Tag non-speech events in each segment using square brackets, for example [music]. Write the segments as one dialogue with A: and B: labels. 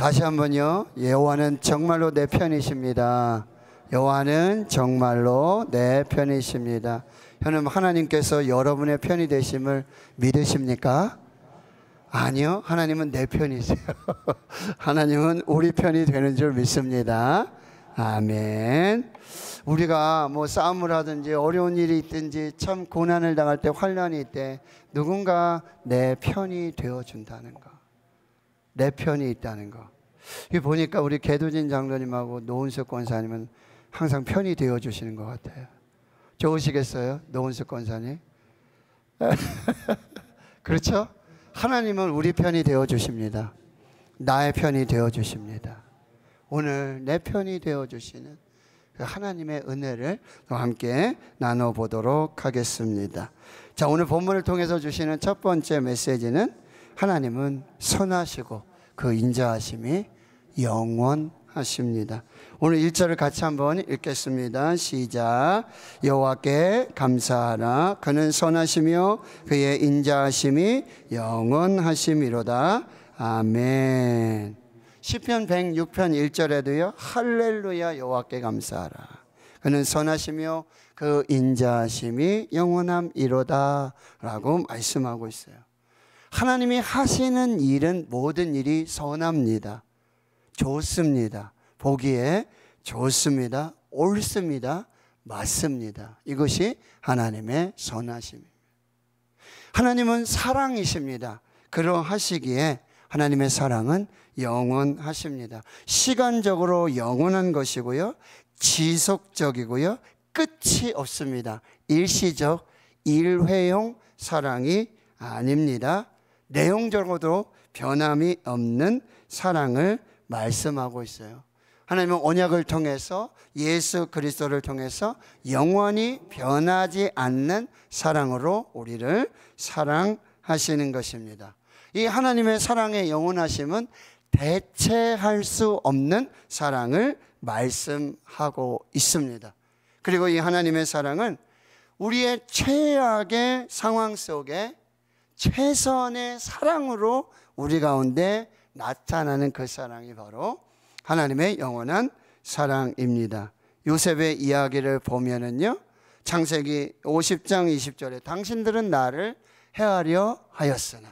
A: 다시 한번요. 여호와는 정말로 내 편이십니다. 여호와는 정말로 내 편이십니다. 현님 하나님께서 여러분의 편이 되심을 믿으십니까? 아니요. 하나님은 내 편이세요. [laughs] 하나님은 우리 편이 되는 줄 믿습니다. 아멘. 우리가 뭐 싸움을 하든지 어려운 일이 있든지 참 고난을 당할 때 환란이 있대 누군가 내 편이 되어 준다는 것. 내 편이 있다는 거. 이 보니까 우리 개두진 장로님하고 노은석 권사님은 항상 편이 되어 주시는 것 같아요. 좋으시겠어요, 노은석 권사님? [laughs] 그렇죠? 하나님은 우리 편이 되어 주십니다. 나의 편이 되어 주십니다. 오늘 내 편이 되어 주시는 그 하나님의 은혜를 함께 나눠보도록 하겠습니다. 자, 오늘 본문을 통해서 주시는 첫 번째 메시지는 하나님은 선하시고 그 인자하심이 영원하십니다. 오늘 1절을 같이 한번 읽겠습니다. 시작. 여호와께 감사하라. 그는 선하시며 그의 인자하심이 영원하심이로다. 아멘. 시편 106편 1절에도요. 할렐루야 여호와께 감사하라. 그는 선하시며 그 인자하심이 영원함이로다라고 말씀하고 있어요. 하나님이 하시는 일은 모든 일이 선합니다. 좋습니다. 보기에 좋습니다. 옳습니다. 맞습니다. 이것이 하나님의 선하심입니다. 하나님은 사랑이십니다. 그러하시기에 하나님의 사랑은 영원하십니다. 시간적으로 영원한 것이고요. 지속적이고요. 끝이 없습니다. 일시적, 일회용 사랑이 아닙니다. 내용적으로도 변함이 없는 사랑을 말씀하고 있어요. 하나님은 언약을 통해서 예수 그리스도를 통해서 영원히 변하지 않는 사랑으로 우리를 사랑하시는 것입니다. 이 하나님의 사랑의 영원하심은 대체할 수 없는 사랑을 말씀하고 있습니다. 그리고 이 하나님의 사랑은 우리의 최악의 상황 속에 최선의 사랑으로 우리 가운데 나타나는 그 사랑이 바로 하나님의 영원한 사랑입니다. 요셉의 이야기를 보면은요. 창세기 50장 20절에 당신들은 나를 헤아려 하였으나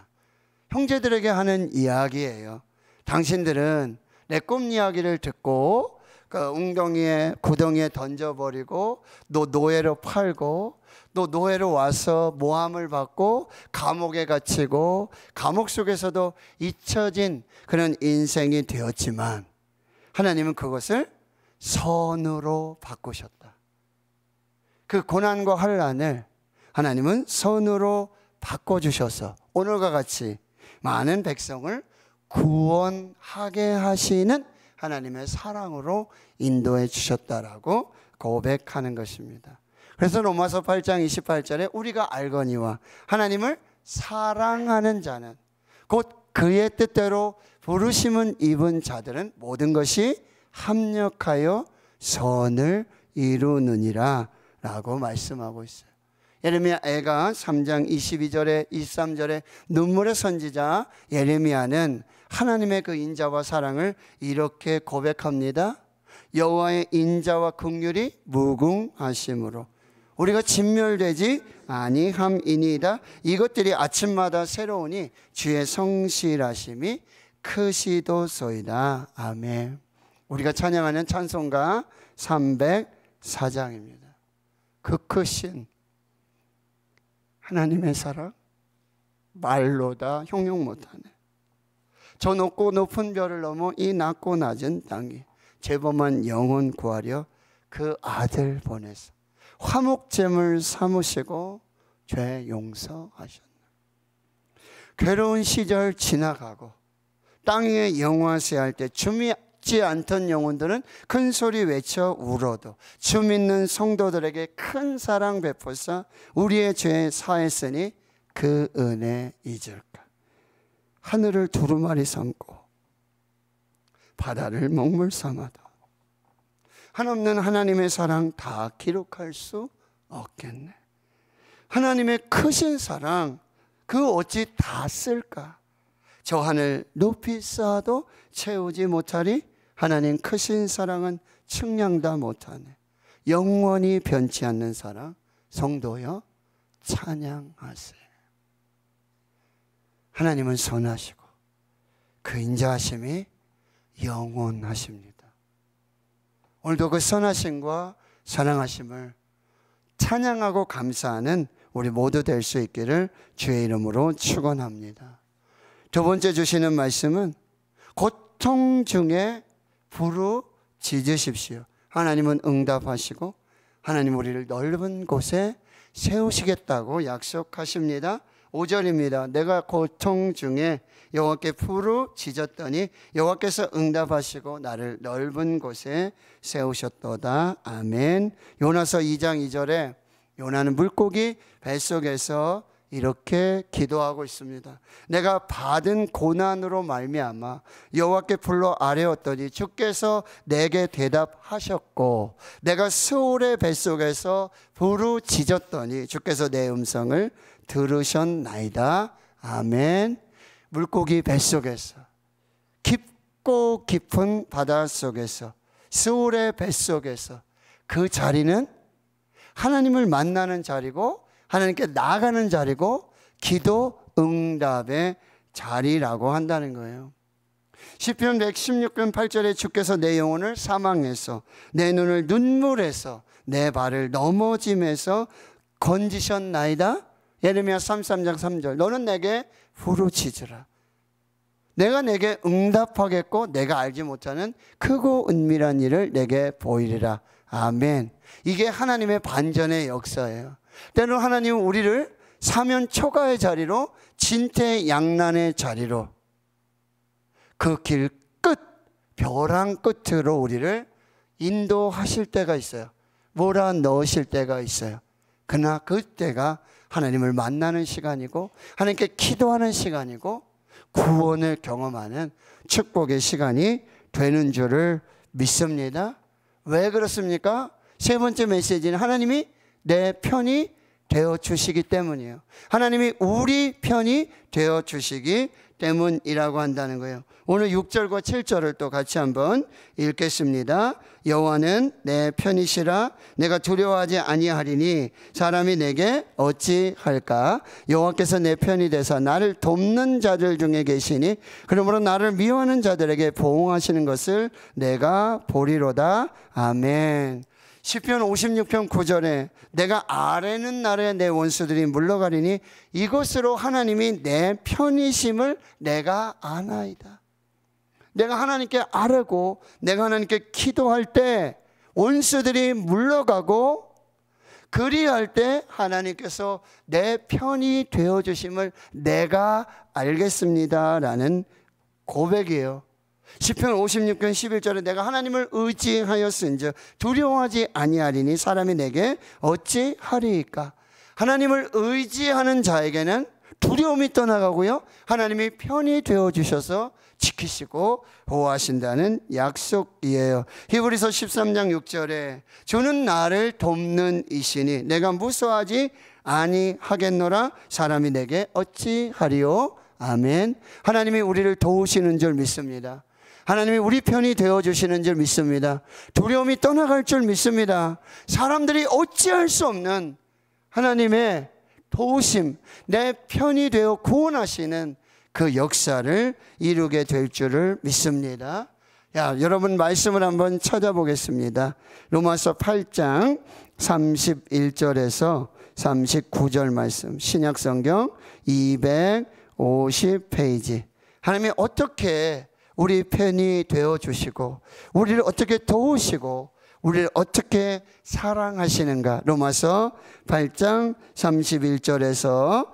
A: 형제들에게 하는 이야기예요. 당신들은 내 꿈 이야기를 듣고 그 웅덩이에 구덩이에 던져버리고 노, 노예로 팔고 또 노예로 와서 모함을 받고 감옥에 갇히고 감옥 속에서도 잊혀진 그런 인생이 되었지만 하나님은 그것을 선으로 바꾸셨다. 그 고난과 환란을 하나님은 선으로 바꿔 주셔서 오늘과 같이 많은 백성을 구원하게 하시는 하나님의 사랑으로 인도해 주셨다라고 고백하는 것입니다. 그래서 로마서 8장 28절에 우리가 알거니와 하나님을 사랑하는 자는 곧 그의 뜻대로 부르심은 입은 자들은 모든 것이 합력하여 선을 이루느니라 라고 말씀하고 있어요. 예레미야 애가 3장 22절에 23절에 눈물의 선지자 예레미야는 하나님의 그 인자와 사랑을 이렇게 고백합니다. 여호와의 인자와 긍휼이 무궁하심으로 우리가 진멸되지 아니함이니이다. 이것들이 아침마다 새로우니 주의 성실하심이 크시도소이다. 아멘. 우리가 찬양하는 찬송가 304장입니다. 그 크신 하나님의 사랑 말로 다 형용 못하네. 저 높고 높은 별을 넘어 이 낮고 낮은 땅이 제범한 영혼 구하려 그 아들 보내서 화목제물 삼으시고 죄 용서하셨나. 괴로운 시절 지나가고 땅에 영화시할 때 주미 지 않던 영혼들은 큰 소리 외쳐 울어도 주 믿는 성도들에게 큰 사랑 베푸사 우리의 죄 사했으니 그 은혜 잊을까 하늘을 두루마리 삼고 바다를 먹물 삼아도 한없는 하나님의 사랑 다 기록할 수 없겠네. 하나님의 크신 사랑 그 어찌 다 쓸까? 저 하늘 높이 쌓아도 채우지 못하리 하나님 크신 사랑은 측량다 못하네. 영원히 변치 않는 사랑 성도여 찬양하세요. 하나님은 선하시고 그 인자하심이 영원하십니다. 오늘도 그 선하심과 사랑하심을 찬양하고 감사하는 우리 모두 될 수 있기를 주의 이름으로 축원합니다. 두 번째 주시는 말씀은 고통 중에 부르짖으십시오. 하나님은 응답하시고 하나님 우리를 넓은 곳에 세우시겠다고 약속하십니다. 5절입니다. 내가 고통 중에 여호와께 부르짖었더니 여호와께서 응답하시고 나를 넓은 곳에 세우셨도다. 아멘. 요나서 2장 2절에 요나는 물고기 뱃속에서 이렇게 기도하고 있습니다. 내가 받은 고난으로 말미암아 여호와께 불러 아뢰었더니 주께서 내게 대답하셨고 내가 스울의 뱃속에서 부르짖었더니 주께서 내 음성을 들으셨나이다. 아멘. 물고기 뱃속에서 깊고 깊은 바다 속에서 스울의 뱃속에서 그 자리는 하나님을 만나는 자리고 하나님께 나가는 자리고 기도 응답의 자리라고 한다는 거예요. 시편 116편 8절에 주께서 내 영혼을 사망해서 내 눈을 눈물에서 내 발을 넘어짐에서 건지셨나이다. 예레미야 33장 3절 너는 내게 부르짖으라. 내가 내게 응답하겠고 내가 알지 못하는 크고 은밀한 일을 내게 보이리라. 아멘. 이게 하나님의 반전의 역사예요. 때로 하나님은 우리를 사면 초가의 자리로 진태양난의 자리로 그 길 끝, 벼랑 끝으로 우리를 인도하실 때가 있어요. 몰아 넣으실 때가 있어요. 그러나 그때가 하나님을 만나는 시간이고 하나님께 기도하는 시간이고 구원을 경험하는 축복의 시간이 되는 줄을 믿습니다. 왜 그렇습니까? 세 번째 메시지는 하나님이 내 편이 되어 주시기 때문이에요. 하나님이 우리 편이 되어 주시기 때문이라고 한다는 거예요. 오늘 6절과 7절을 또 같이 한번 읽겠습니다. 여호와는 내 편이시라 내가 두려워하지 아니하리니 사람이 내게 어찌할까 여호와께서 내 편이 되사 나를 돕는 자들 중에 계시니 그러므로 나를 미워하는 자들에게 보응하시는 것을 내가 보리로다 아멘. 10편 56편 9절에 내가 아래는 날에 내 원수들이 물러가리니 이것으로 하나님이 내 편이심을 내가 아나이다. 내가 하나님께 아뢰고 내가 하나님께 기도할 때 원수들이 물러가고 그리할 때 하나님께서 내 편이 되어 주심을 내가 알겠습니다라는 고백이에요. 시편 56편 11절에 내가 하나님을 의지하였은즉 두려워하지 아니하리니 사람이 내게 어찌하리이까 하나님을 의지하는 자에게는 두려움이 떠나가고요. 하나님이 편히 되어 주셔서 지키시고 보호하신다는 약속이에요. 히브리서 13장 6절에 주는 나를 돕는 이시니 내가 무서워하지 아니하겠노라 사람이 내게 어찌하리요. 아멘. 하나님이 우리를 도우시는 줄 믿습니다. 하나님이 우리 편이 되어 주시는 줄 믿습니다. 두려움이 떠나갈 줄 믿습니다. 사람들이 어찌할 수 없는 하나님의 도우심, 내 편이 되어 구원하시는 그 역사를 이루게 될 줄을 믿습니다. 야, 여러분 말씀을 한번 찾아보겠습니다. 로마서 8장 31절에서 39절 말씀. 신약성경 250페이지. 하나님이 어떻게 우리 편이 되어 주시고 우리를 어떻게 도우시고 우리를 어떻게 사랑하시는가. 로마서 8장 31절에서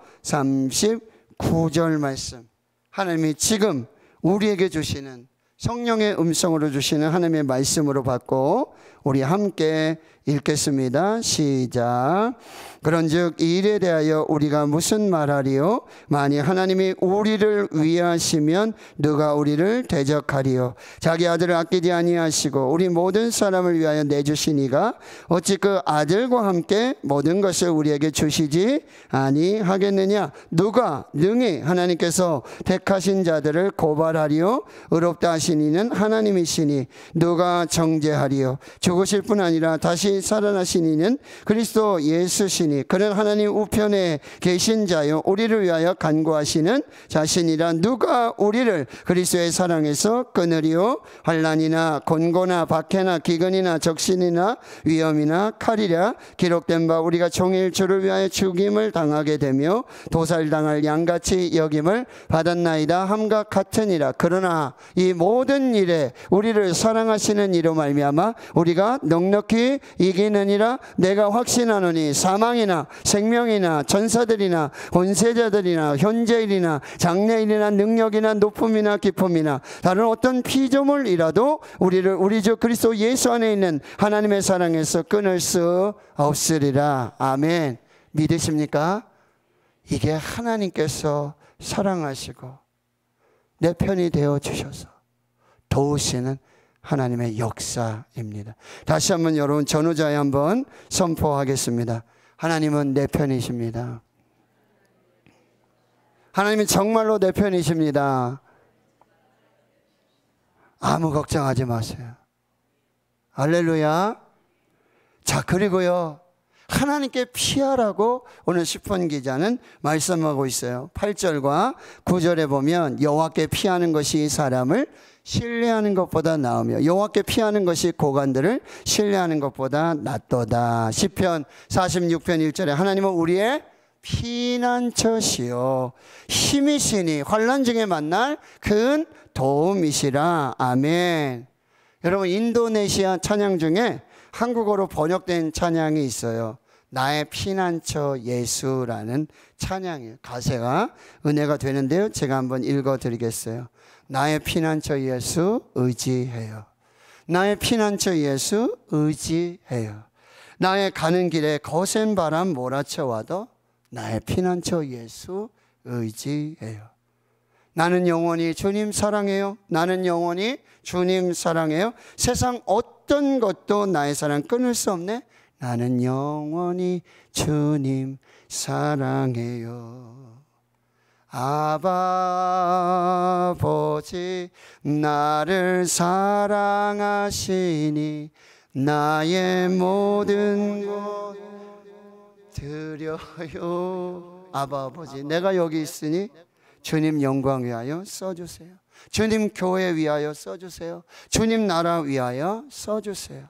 A: 39절 말씀. 하나님이 지금 우리에게 주시는 성령의 음성으로 주시는 하나님의 말씀으로 받고 우리 함께 읽겠습니다. 시작. 그런즉 이 일에 대하여 우리가 무슨 말하리요? 만일 하나님이 우리를 위하시면 누가 우리를 대적하리요? 자기 아들을 아끼지 아니하시고 우리 모든 사람을 위하여 내주시니가 어찌 그 아들과 함께 모든 것을 우리에게 주시지 아니하겠느냐? 누가 능히 하나님께서 택하신 자들을 고발하리요? 의롭다 하시니는 하나님이시니 누가 정죄하리요? 죽으실 뿐 아니라 다시 다시 살아나신 이는 그리스도 예수시니 그는 하나님 우편에 계신 자요 우리를 위하여 간구하시는 자신이라 누가 우리를 그리스도의 사랑에서 끊으리요 환란이나 권고나 박해나 기근이나 적신이나 위험이나 칼이라 기록된 바 우리가 종일 주를 위하여 죽임을 당하게 되며 도살당할 양같이 여김을 받았나이다 함과 같으니라 그러나 이 모든 일에 우리를 사랑하시는 이로 말미암아 우리가 넉넉히 이기느니라 내가 확신하노니 사망이나 생명이나 전사들이나 권세자들이나 현재일이나 장래일이나 능력이나 높음이나 기쁨이나 다른 어떤 피조물이라도 우리를 우리 주 그리스도 예수 안에 있는 하나님의 사랑에서 끊을 수 없으리라. 아멘. 믿으십니까? 이게 하나님께서 사랑하시고 내 편이 되어 주셔서 도우시는 하나님의 역사입니다. 다시 한번 여러분 전후자에 한번 선포하겠습니다. 하나님은 내 편이십니다. 하나님은 정말로 내 편이십니다. 아무 걱정하지 마세요. 알렐루야. 자, 그리고요. 하나님께 피하라고 오늘 시편 기자는 말씀하고 있어요. 8절과 9절에 보면 여호와께 피하는 것이 사람을 신뢰하는 것보다 나으며 여호와께 피하는 것이 고관들을 신뢰하는 것보다 낫도다. 시편 46편 1절에 하나님은 우리의 피난처시요 힘이시니 환란 중에 만날 큰 도움이시라. 아멘. 여러분 인도네시아 찬양 중에 한국어로 번역된 찬양이 있어요. 나의 피난처 예수라는 찬양이에요. 가세가 은혜가 되는데요. 제가 한번 읽어 드리겠어요. 나의 피난처 예수 의지해요. 나의 피난처 예수 의지해요. 나의 가는 길에 거센 바람 몰아쳐와도 나의 피난처 예수 의지해요. 나는 영원히 주님 사랑해요. 나는 영원히 주님 사랑해요. 세상 어떤 것도 나의 사랑 끊을 수 없네. 나는 영원히 주님 사랑해요. 아버지 나를 사랑하시니 나의 모든 것 드려요 아버지 내가 여기 있으니 주님 영광 위하여 써주세요 주님 교회 위하여 써주세요 주님 나라 위하여 써주세요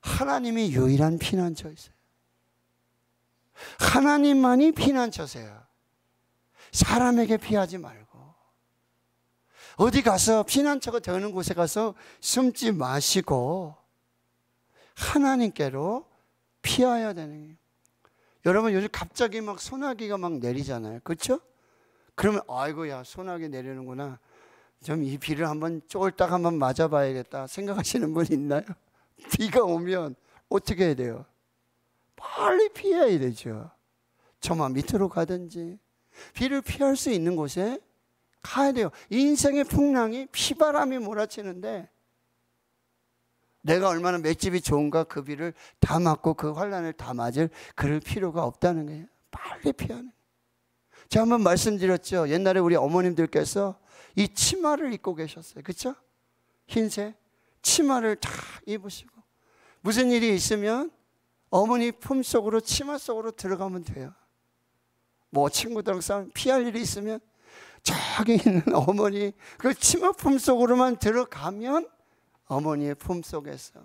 A: 하나님이 유일한 피난처이세요 하나님만이 피난처세요 사람에게 피하지 말고 어디 가서 피난처가 되는 곳에 가서 숨지 마시고 하나님께로 피하야 되는 거예요. 여러분 요즘 갑자기 막 소나기가 막 내리잖아요. 그렇죠? 그러면 아이고야 소나기 내리는구나. 좀 이 비를 한번 쫄딱 한번 맞아봐야겠다 생각하시는 분 있나요? [laughs] 비가 오면 어떻게 해야 돼요? 빨리 피해야 되죠. 저만 밑으로 가든지 비를 피할 수 있는 곳에 가야 돼요. 인생의 풍랑이 비바람이 몰아치는데 내가 얼마나 맷집이 좋은가 그 비를 다 맞고 그 환란을 다 맞을 그럴 필요가 없다는 거예요. 빨리 피하는. 제가 한번 말씀드렸죠. 옛날에 우리 어머님들께서 이 치마를 입고 계셨어요. 그렇죠? 흰색 치마를 다 입으시고 무슨 일이 있으면 어머니 품 속으로 치마 속으로 들어가면 돼요. 뭐 친구들랑 싸움 피할 일이 있으면 저기 있는 [laughs] 어머니 그 치마 품속으로만 들어가면 어머니의 품속에서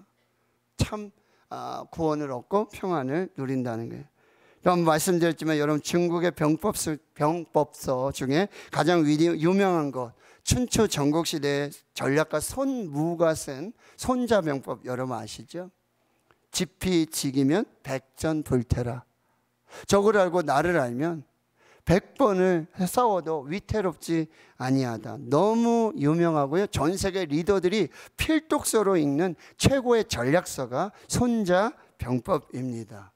A: 참 아, 구원을 얻고 평안을 누린다는 거예요. 여 말씀드렸지만 여러분 중국의 병법서, 병법서 중에 가장 유명한 것 춘추 전국시대 전략가 손무가 쓴 손자병법 여러분 아시죠? 지피 지기면 백전불태라 적을 알고 나를 알면 100번을 싸워도 위태롭지 아니하다. 너무 유명하고요. 전 세계 리더들이 필독서로 읽는 최고의 전략서가 손자 병법입니다.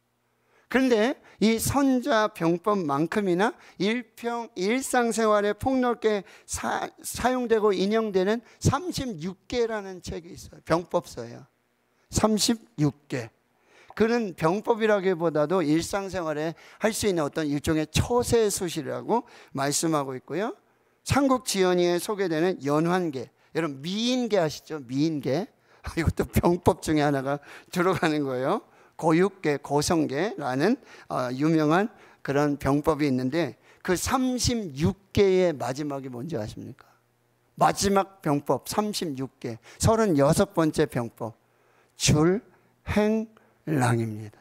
A: 그런데 이 선자 병법만큼이나 일평 일상생활에 폭넓게 사, 용되고 인용되는 36개라는 책이 있어요. 병법서예요. 36개. 그런 병법이라기보다도 일상생활에 할 수 있는 어떤 일종의 처세 수시라고 말씀하고 있고요. 삼국지연이에 소개되는 연환계. 여러분 미인계 아시죠? 미인계. [laughs] 이것도 병법 중에 하나가 들어가는 거예요. 고육계, 고성계라는 어, 유명한 그런 병법이 있는데 그 36개의 마지막이 뭔지 아십니까? 마지막 병법 36개, 36번째 병법. 줄, 행, 랑입니다.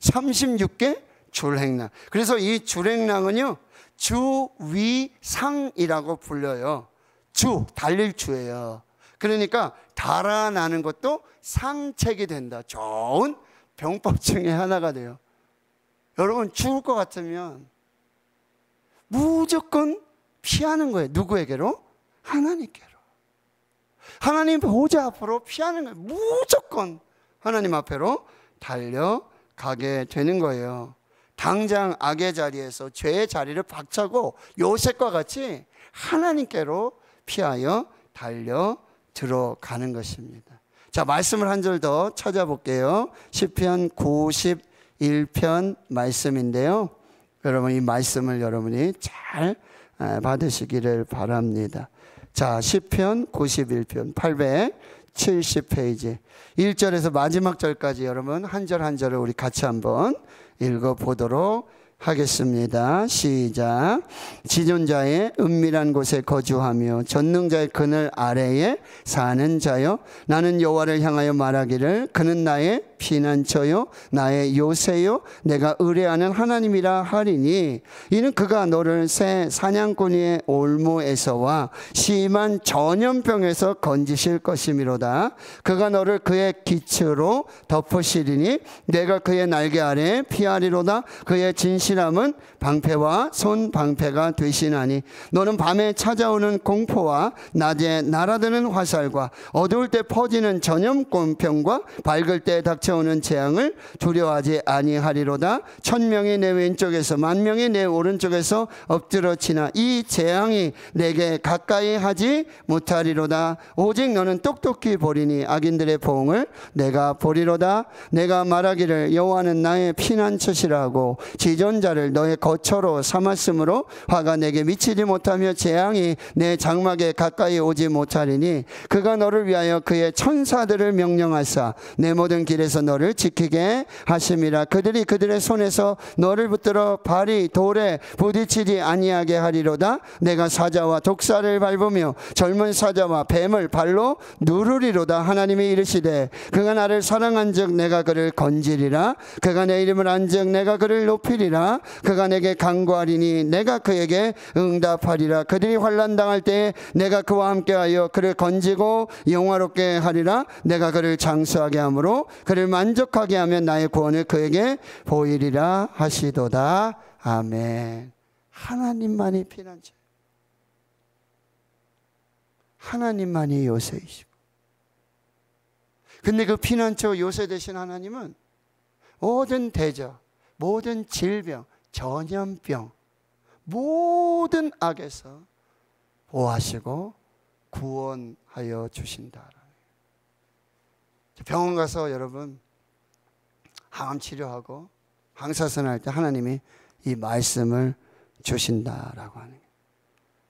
A: 36개 줄행랑. 그래서 이 줄행랑은요, 주위상이라고 불려요. 주, 달릴 주예요. 그러니까 달아나는 것도 상책이 된다. 좋은 병법 중에 하나가 돼요. 여러분, 죽을 것 같으면 무조건 피하는 거예요. 누구에게로? 하나님께로. 하나님 보좌 앞으로 피하는 거예요. 무조건. 하나님 앞에로 달려가게 되는 거예요. 당장 악의 자리에서 죄의 자리를 박차고 요셉과 같이 하나님께로 피하여 달려 들어가는 것입니다. 자, 말씀을 한 절 더 찾아볼게요. 10편 91편 말씀인데요. 여러분, 이 말씀을 여러분이 잘 받으시기를 바랍니다. 자, 10편 91편 800. 70페이지. 1절에서 마지막 절까지 여러분 한 절 한 절을 우리 같이 한번 읽어 보도록 하겠습니다. 시작. 지존자의 은밀한 곳에 거주하며 전능자의 그늘 아래에 사는 자여 나는 여호와를 향하여 말하기를 그는 나의 피난처요 나의 요새요 내가 의뢰하는 하나님이라 하리니 이는 그가 너를 새 사냥꾼의 올무에서와 심한 전염병에서 건지실 것이미로다 그가 너를 그의 기츠로 덮으시리니 내가 그의 날개 아래 피하리로다 그의 진실함은 방패와 손 방패가 되시나니 너는 밤에 찾아오는 공포와 낮에 날아드는 화살과 어두울 때 퍼지는 전염권병과 밝을 때 닥쳐오는 재앙을 두려워하지 아니하리로다 천명이 내 왼쪽에서 만명이 내 오른쪽에서 엎드러치나 이 재앙이 내게 가까이 하지 못하리로다 오직 너는 똑똑히 보리니 악인들의 보응을 내가 보리로다 내가 말하기를 여호와는 나의 피난처시라고 지존자를 너의 거처로 삼았으므로 화가 내게 미치지 못하며 재앙이 내 장막에 가까이 오지 못하리니 그가 너를 위하여 그의 천사들을 명령하사 내 모든 길에서 너를 지키게 하심이라 그들이 그들의 손에서 너를 붙들어 발이 돌에 부딪히지 아니하게 하리로다 내가 사자와 독사를 밟으며 젊은 사자와 뱀을 발로 누르리로다 하나님이 이르시되 그가 나를 사랑한즉 내가 그를 건지리라 그가 내 이름을 안즉 내가 그를 높이리라 그가 내 그에게 강구하리니 내가 그에게 응답하리라 그들이 환난 당할 때에 내가 그와 함께하여 그를 건지고 영화롭게 하리라 내가 그를 장수하게 함으로 그를 만족하게 하면 나의 구원을 그에게 보이리라 하시도다 아멘 하나님만이 피난처 하나님만이 요새이시고 근데 그 피난처 요새 되신 하나님은 모든 대적 모든 질병 전염병, 모든 악에서 보호하시고 구원하여 주신다. 병원 가서 여러분 항암 치료하고 항사선 할 때 하나님이 이 말씀을 주신다라고 하는 거예요.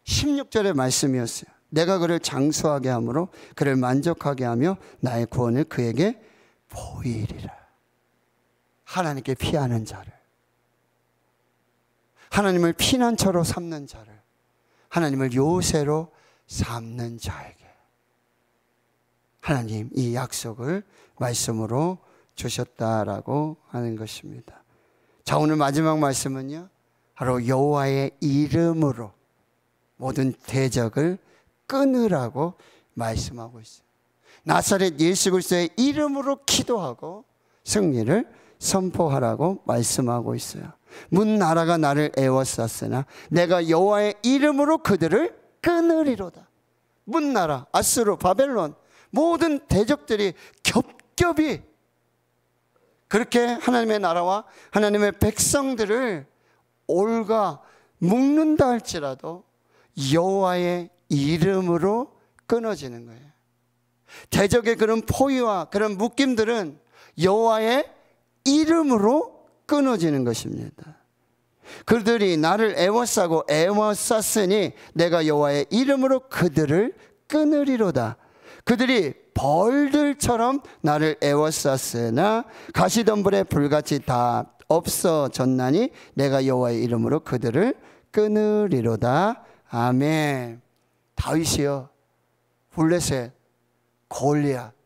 A: 16절의 말씀이었어요. 내가 그를 장수하게 함으로 그를 만족하게 하며 나의 구원을 그에게 보이리라. 하나님께 피하는 자를. 하나님을 피난처로 삼는 자를 하나님을 요새로 삼는 자에게 하나님 이 약속을 말씀으로 주셨다라고 하는 것입니다. 자 오늘 마지막 말씀은요. 바로 여호와의 이름으로 모든 대적을 끊으라고 말씀하고 있어요. 나사렛 예수 그리스도의 이름으로 기도하고 승리를 선포하라고 말씀하고 있어요. 문 나라가 나를 애워쌌으나 내가 여호와의 이름으로 그들을 끊으리로다. 문 나라, 아스로, 바벨론 모든 대적들이 겹겹이 그렇게 하나님의 나라와 하나님의 백성들을 올가 묶는다 할지라도 여호와의 이름으로 끊어지는 거예요. 대적의 그런 포위와 그런 묶임들은 여호와의 이름으로 끊어지는 것입니다. 그들이 나를 애워싸고 애워쌌으니 내가 여호와의 이름으로 그들을 끊으리로다. 그들이 벌들처럼 나를 애워쌌으나 가시덤불에 불같이 다 없어졌나니 내가 여호와의 이름으로 그들을 끊으리로다. 아멘. 다윗이요. 블레셋 골리앗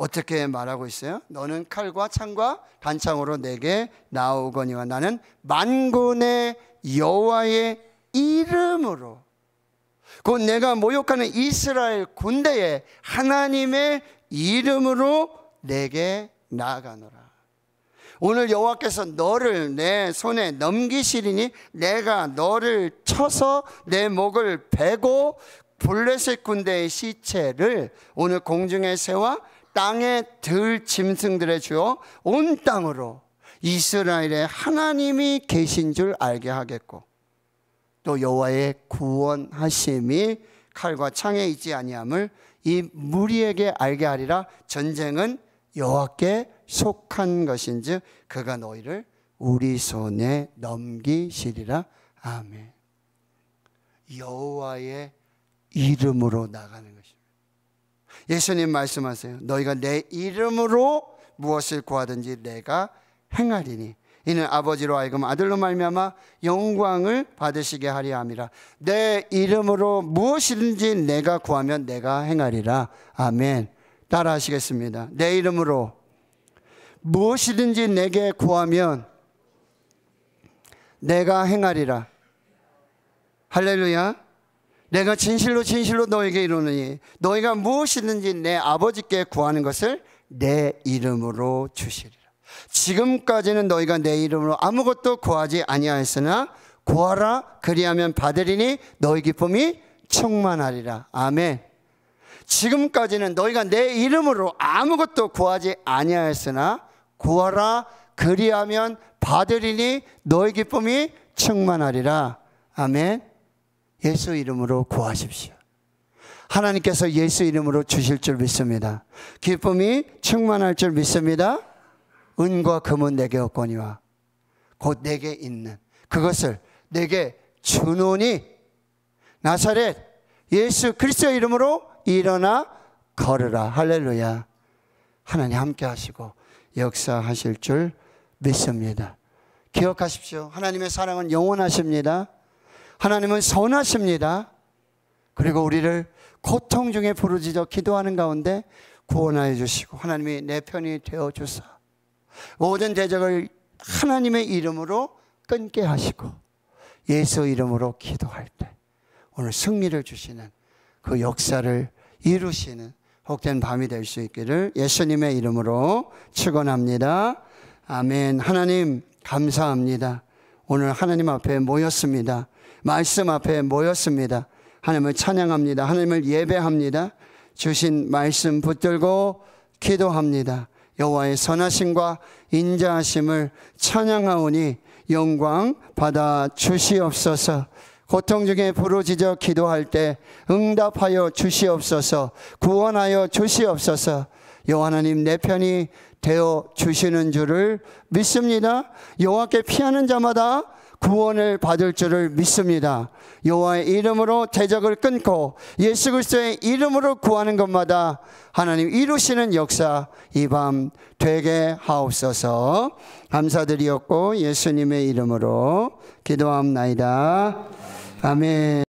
A: 어떻게 말하고 있어요? 너는 칼과 창과 단창으로 내게 나오거니와 나는 만군의 여호와의 이름으로 곧 내가 모욕하는 이스라엘 군대에 하나님의 이름으로 내게 나가노라 오늘 여호와께서 너를 내 손에 넘기시리니 내가 너를 쳐서 내 목을 베고 블레셋 군대의 시체를 오늘 공중에 세워 땅에들 짐승들의 주여 온 땅으로 이스라엘의 하나님이 계신 줄 알게 하겠고 또 여호와의 구원하심이 칼과 창에 있지 아니함을 이 무리에게 알게 하리라 전쟁은 여호와께 속한 것인즉 그가 너희를 우리 손에 넘기시리라 아멘. 여호와의 이름으로 나가는 것입니다. 예수님 말씀하세요. 너희가 내 이름으로 무엇을 구하든지 내가 행하리니 이는 아버지로 하여금 아들로 말미암아 영광을 받으시게 하리 함이라. 내 이름으로 무엇이든지 내가 구하면 내가 행하리라. 아멘. 따라하시겠습니다. 내 이름으로 무엇이든지 내게 구하면 내가 행하리라. 할렐루야. 내가 진실로 진실로 너에게 이루느니 너희가 무엇이든지 내 아버지께 구하는 것을 내 이름으로 주시리라. 지금까지는 너희가 내 이름으로 아무것도 구하지 아니하였으나 구하라 그리하면 받으리니 너희 기쁨이 충만하리라. 아멘. 지금까지는 너희가 내 이름으로 아무것도 구하지 아니하였으나 구하라 그리하면 받으리니 너희 기쁨이 충만하리라. 아멘. 예수 이름으로 구하십시오. 하나님께서 예수 이름으로 주실 줄 믿습니다. 기쁨이 충만할 줄 믿습니다. 은과 금은 내게 없거니와 곧 내게 있는 그것을 내게 주노니 나사렛 예수 그리스도 이름으로 일어나 걸으라 할렐루야 하나님 함께 하시고 역사하실 줄 믿습니다. 기억하십시오. 하나님의 사랑은 영원하십니다. 하나님은 선하십니다. 그리고 우리를 고통 중에 부르짖어 기도하는 가운데 구원하여 주시고 하나님이 내 편이 되어 주사 모든 대적을 하나님의 이름으로 끊게 하시고 예수 이름으로 기도할 때 오늘 승리를 주시는 그 역사를 이루시는 복된 밤이 될 수 있기를 예수님의 이름으로 축원합니다. 아멘. 하나님 감사합니다. 오늘 하나님 앞에 모였습니다. 말씀 앞에 모였습니다. 하나님을 찬양합니다. 하나님을 예배합니다. 주신 말씀 붙들고 기도합니다. 여호와의 선하심과 인자하심을 찬양하오니 영광 받아 주시옵소서. 고통 중에 부르짖어 기도할 때 응답하여 주시옵소서. 구원하여 주시옵소서. 여 하나님 내 편이 되어 주시는 줄을 믿습니다. 여호와께 피하는 자마다 구원을 받을 줄을 믿습니다. 여호와의 이름으로 대적을 끊고 예수 그리스도의 이름으로 구하는 것마다 하나님 이루시는 역사 이 밤 되게 하옵소서. 감사드리었고 예수님의 이름으로 기도함나다 아멘.